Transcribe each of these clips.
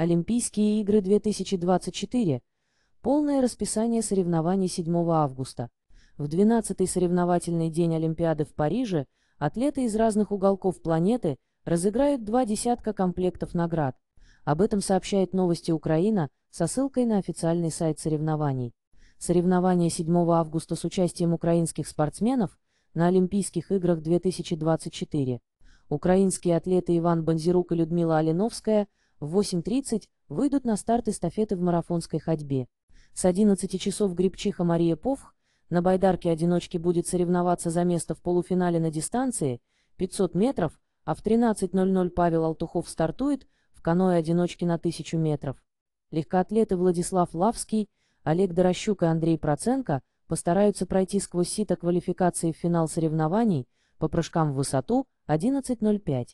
Олимпийские игры 2024. Полное расписание соревнований 7 августа. В 12-й соревновательный день Олимпиады в Париже атлеты из разных уголков планеты разыграют два десятка комплектов наград. Об этом сообщает новости Украина со ссылкой на официальный сайт соревнований. Соревнования 7 августа с участием украинских спортсменов на Олимпийских играх 2024. Украинские атлеты Иван Бонзирук и Людмила Алиновская – в 8.30 выйдут на старт эстафеты в марафонской ходьбе. С 11 часов грибчиха Мария Повх на байдарке одиночки будет соревноваться за место в полуфинале на дистанции 500 метров, а в 13.00 Павел Алтухов стартует в каноэ одиночки на 1000 метров. Легкоатлеты Владислав Лавский, Олег Дорощук и Андрей Проценко постараются пройти сквозь сито квалификации в финал соревнований по прыжкам в высоту 11.05.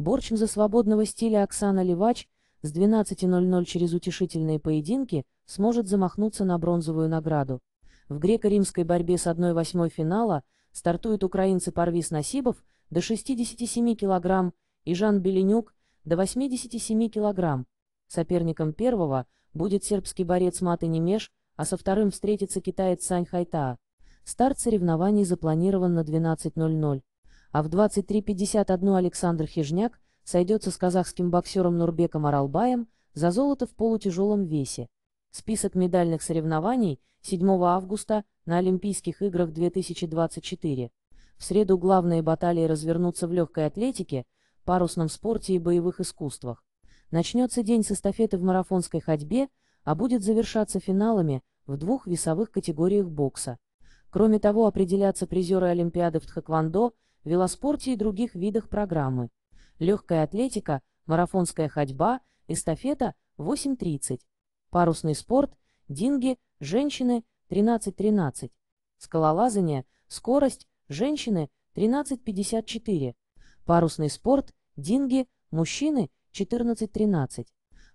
Борчин за свободного стиля Оксана Левач с 12.00 через утешительные поединки сможет замахнуться на бронзовую награду. В греко-римской борьбе с 1-8 финала стартуют украинцы Парвис Насибов до 67 кг и Жан Беленюк до 87 кг. Соперником первого будет сербский борец Маты Немеш, а со вторым встретится китаец Сань Хайта. Старт соревнований запланирован на 12.00 а в 23.51 Александр Хижняк сойдется с казахским боксером Нурбеком Аралбаем за золото в полутяжелом весе. Список медальных соревнований 7 августа на Олимпийских играх 2024. В среду главные баталии развернутся в легкой атлетике, парусном спорте и боевых искусствах. Начнется день с эстафеты в марафонской ходьбе, а будет завершаться финалами в двух весовых категориях бокса. Кроме того, определятся призеры Олимпиады в Тхэквондо – велоспорте и других видах программы. Легкая атлетика, марафонская ходьба, эстафета 8.30, парусный спорт, динги, женщины 13.13, скалолазание, скорость, женщины 13.54, парусный спорт, динги, мужчины 14.13,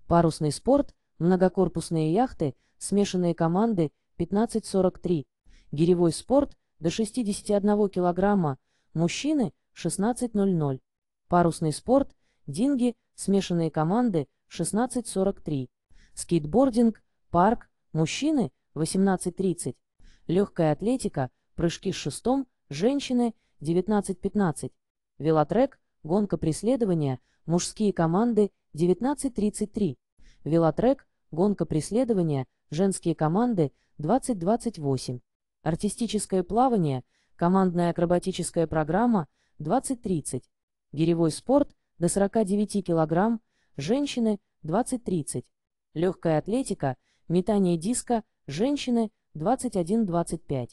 парусный спорт, многокорпусные яхты, смешанные команды 15.43, гиревой спорт до 61 килограмма Мужчины – 16.00. Парусный спорт, динги, смешанные команды – 16.43. Скейтбординг, парк, мужчины – 18.30. Легкая атлетика, прыжки с шестом, женщины – 19.15. Велотрек, гонка преследования, мужские команды – 19.33. Велотрек, гонка преследования, женские команды – 20.28. Артистическое плавание – командная акробатическая программа 20-30, гиревой спорт до 49 кг, женщины 20-30, легкая атлетика, метание диска, женщины 21-25,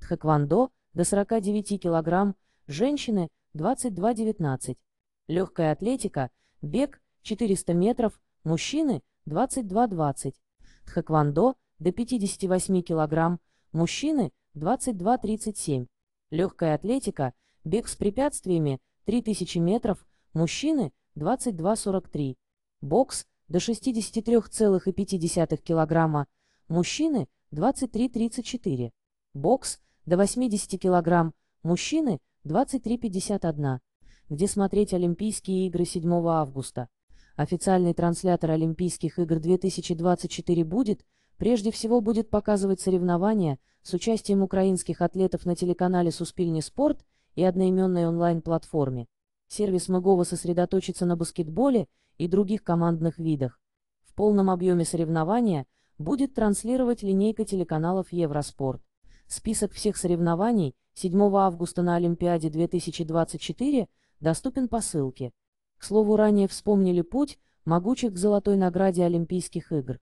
тхэквондо до 49 кг, женщины 22-19, легкая атлетика, бег 400 метров, мужчины 22-20, тхэквондо до 58 кг, мужчины 22-37, Легкая атлетика, бег с препятствиями 3000 метров, мужчины 22-43, бокс до 63,5 килограмма, мужчины 23-34, бокс до 80 килограмм, мужчины 23-51, где смотреть Олимпийские игры 7 августа. Официальный транслятор Олимпийских игр 2024 будет, прежде всего будет показывать соревнования – с участием украинских атлетов на телеканале «Суспильни Спорт» и одноименной онлайн-платформе. Сервис Мыгова сосредоточится на баскетболе и других командных видах. В полном объеме соревнования будет транслировать линейка телеканалов «Евроспорт». Список всех соревнований 7 августа на Олимпиаде 2024 доступен по ссылке. К слову, ранее вспомнили путь, могучих к золотой награде Олимпийских игр.